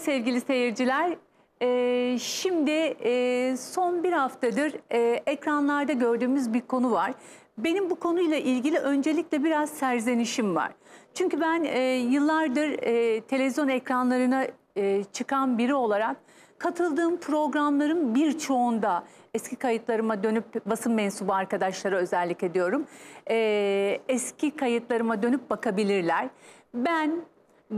sevgili seyirciler. Ee, şimdi e, son bir haftadır e, ekranlarda gördüğümüz bir konu var. Benim bu konuyla ilgili öncelikle biraz serzenişim var. Çünkü ben e, yıllardır e, televizyon ekranlarına e, çıkan biri olarak katıldığım programların birçoğunda eski kayıtlarıma dönüp basın mensubu arkadaşlara özellik ediyorum. E, eski kayıtlarıma dönüp bakabilirler. Ben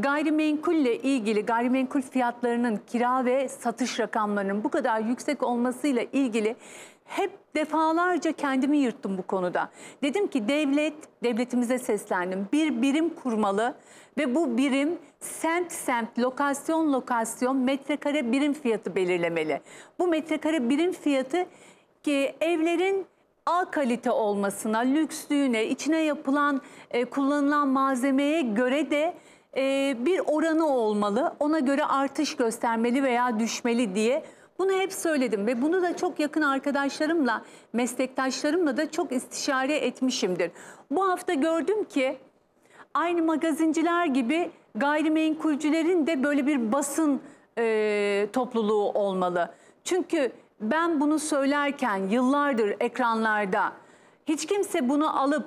Gayrimenkulle ilgili gayrimenkul fiyatlarının kira ve satış rakamlarının bu kadar yüksek olmasıyla ilgili hep defalarca kendimi yırttım bu konuda. Dedim ki devlet, devletimize seslendim. Bir birim kurmalı ve bu birim semt semt, lokasyon lokasyon metrekare birim fiyatı belirlemeli. Bu metrekare birim fiyatı ki evlerin A kalite olmasına, lükslüğüne, içine yapılan, e, kullanılan malzemeye göre de e, bir oranı olmalı. Ona göre artış göstermeli veya düşmeli diye bunu hep söyledim ve bunu da çok yakın arkadaşlarımla, meslektaşlarımla da çok istişare etmişimdir. Bu hafta gördüm ki aynı magazinciler gibi gayrimenkulcülerin de böyle bir basın e, topluluğu olmalı. Çünkü ben bunu söylerken yıllardır ekranlarda hiç kimse bunu alıp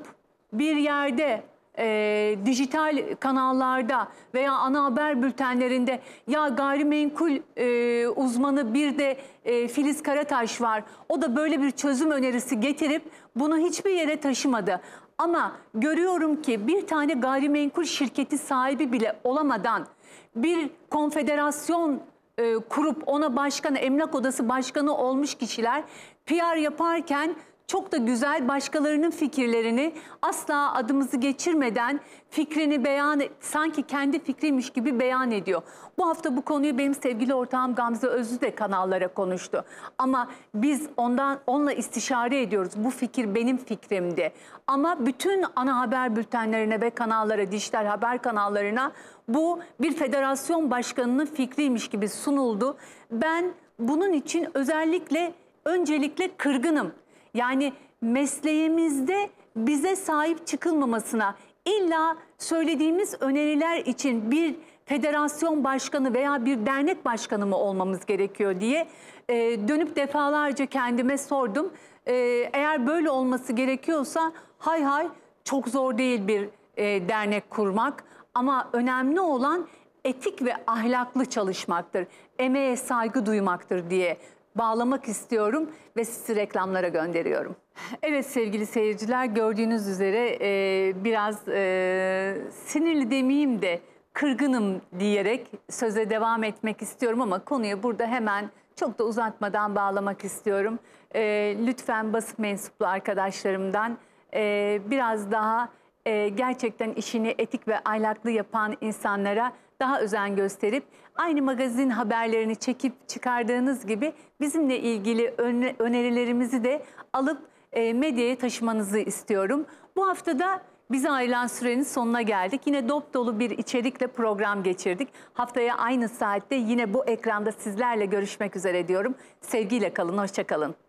bir yerde e, dijital kanallarda veya ana haber bültenlerinde ya gayrimenkul e, uzmanı bir de e, Filiz Karataş var. O da böyle bir çözüm önerisi getirip bunu hiçbir yere taşımadı. Ama görüyorum ki bir tane gayrimenkul şirketi sahibi bile olamadan bir konfederasyon e, kurup ona başkan, emlak odası başkanı olmuş kişiler PR yaparken çok da güzel başkalarının fikirlerini asla adımızı geçirmeden fikrini beyan e, sanki kendi fikriymiş gibi beyan ediyor. Bu hafta bu konuyu benim sevgili ortağım Gamze Özlü de kanallara konuştu. Ama biz ondan onunla istişare ediyoruz. Bu fikir benim fikrimdi. Ama bütün ana haber bültenlerine ve kanallara, dijital haber kanallarına bu bir federasyon başkanının fikriymiş gibi sunuldu. Ben bunun için özellikle öncelikle kırgınım. Yani mesleğimizde bize sahip çıkılmamasına illa söylediğimiz öneriler için bir federasyon başkanı veya bir dernek başkanı mı olmamız gerekiyor diye e, dönüp defalarca kendime sordum. E, eğer böyle olması gerekiyorsa hay hay çok zor değil bir e, dernek kurmak ama önemli olan etik ve ahlaklı çalışmaktır. Emeğe saygı duymaktır diye bağlamak istiyorum ve sizi reklamlara gönderiyorum. Evet sevgili seyirciler gördüğünüz üzere e, biraz e, sinirli demeyeyim de kırgınım diyerek söze devam etmek istiyorum ama konuyu burada hemen çok da uzatmadan bağlamak istiyorum. E, lütfen basın mensuplu arkadaşlarımdan e, biraz daha e, gerçekten işini etik ve aylaklı yapan insanlara daha özen gösterip aynı magazin haberlerini çekip çıkardığınız gibi bizimle ilgili önerilerimizi de alıp e, medyaya taşımanızı istiyorum. Bu haftada bize ayrılan sürenin sonuna geldik. Yine dop dolu bir içerikle program geçirdik. Haftaya aynı saatte yine bu ekranda sizlerle görüşmek üzere diyorum. Sevgiyle kalın, hoşçakalın.